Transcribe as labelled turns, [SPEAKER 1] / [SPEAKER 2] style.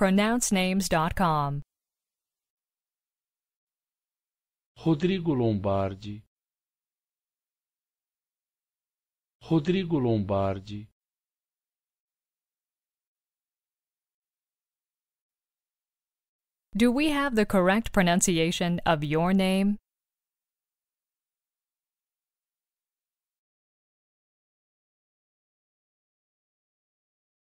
[SPEAKER 1] pronouncenames.com.
[SPEAKER 2] Rodrigo Lombardi. Rodrigo Lombardi.
[SPEAKER 1] Do we have the correct pronunciation of your name?